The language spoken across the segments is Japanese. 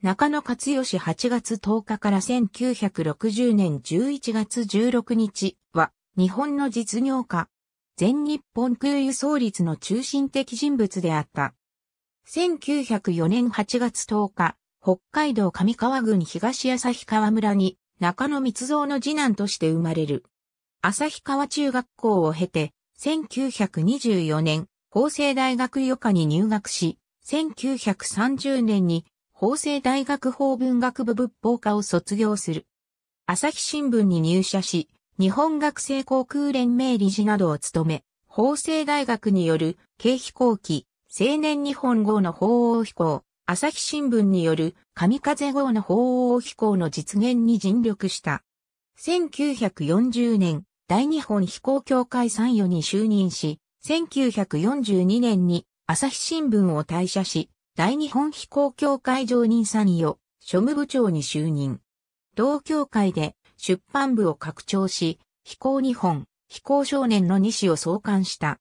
中野勝義8月10日から1960年11月16日は日本の実業家、全日本空輸創立の中心的人物であった。1904年8月10日、北海道上川郡東旭川村に中野密造の次男として生まれる。旭川中学校を経て、1924年、法政大学予科に入学し、1930年に法政大学法文学部仏法科を卒業する。朝日新聞に入社し、日本学生航空連盟理事などを務め、法政大学による軽飛行機、青年日本号の法王飛行、朝日新聞による神風号の法王飛行の実現に尽力した。1940年、大日本飛行協会参与に就任し、1942年に朝日新聞を退社し、大日本飛行協会常任参与、庶務部長に就任。同協会で出版部を拡張し、飛行日本、飛行少年の子を創刊した。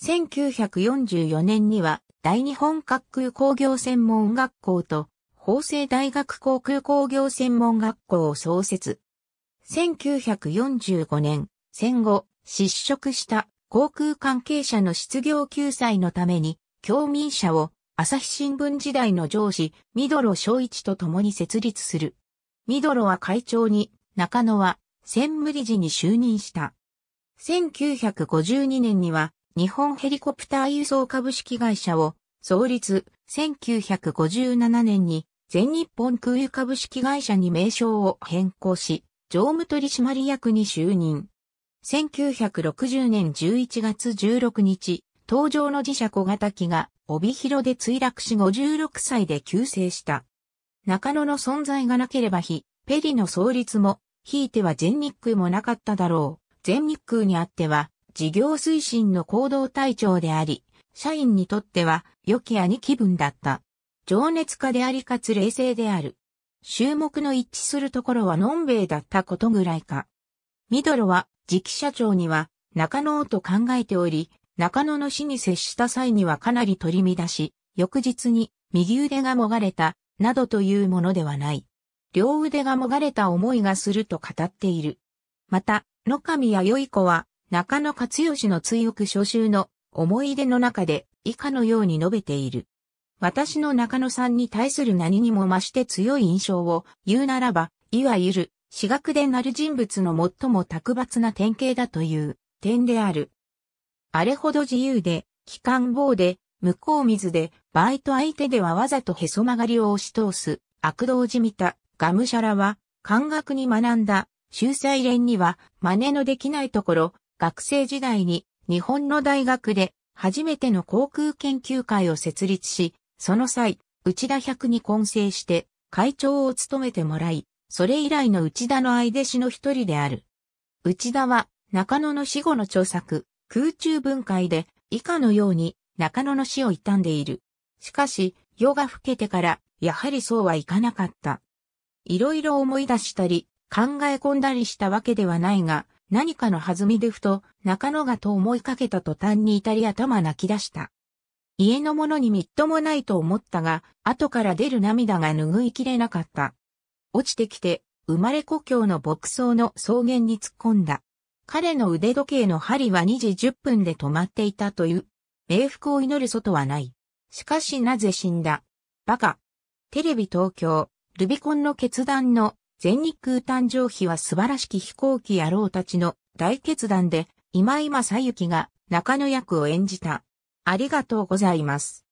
1944年には大日本滑空工業専門学校と法政大学航空工業専門学校を創設。1945年、戦後、失職した航空関係者の失業救済のために、共民者を朝日新聞時代の上司、ミドロ昭一と共に設立する。ミドロは会長に、中野は、専務理事に就任した。1952年には、日本ヘリコプター輸送株式会社を創立、1957年に全日本空輸株式会社に名称を変更し、常務取締役に就任。1960年11月16日、登場の自社小型機が帯広で墜落し56歳で急逝した。中野の存在がなければ非、ペリの創立も、ひいては全日空もなかっただろう。全日空にあっては、事業推進の行動隊長であり、社員にとっては、良き兄気分だった。情熱家でありかつ冷静である。注目の一致するところはのんべイだったことぐらいか。ミドロは、次期社長には、中野をと考えており、中野の死に接した際にはかなり取り乱し、翌日に右腕がもがれた、などというものではない。両腕がもがれた思いがすると語っている。また、野上弥生子は、中野勝義の追憶初集の思い出の中で以下のように述べている。私の中野さんに対する何にも増して強い印象を言うならば、いわゆる、私学でなる人物の最も卓抜な典型だという点である。あれほど自由で、機関棒で、向こう水で、バイト相手ではわざとへそ曲がりを押し通す、悪道じみた、がむしゃらは、感覚に学んだ、秀才連には、真似のできないところ、学生時代に、日本の大学で、初めての航空研究会を設立し、その際、内田百に混成して、会長を務めてもらい、それ以来の内田の愛弟子の一人である。内田は、中野の死後の著作、空中分解で以下のように中野の死を悼んでいる。しかし、夜が更けてから、やはりそうはいかなかった。いろいろ思い出したり、考え込んだりしたわけではないが、何かの弾みでふと、中野がと思いかけた途端に至り頭泣き出した。家のものにみっともないと思ったが、後から出る涙が拭いきれなかった。落ちてきて、生まれ故郷の牧草の草原に突っ込んだ。彼の腕時計の針は2時10分で止まっていたという。冥福を祈る外はない。しかしなぜ死んだバカ。テレビ東京、ルビコンの決断の全日空誕生日は素晴らしき飛行機野郎たちの大決断で今井正幸が中野役を演じた。ありがとうございます。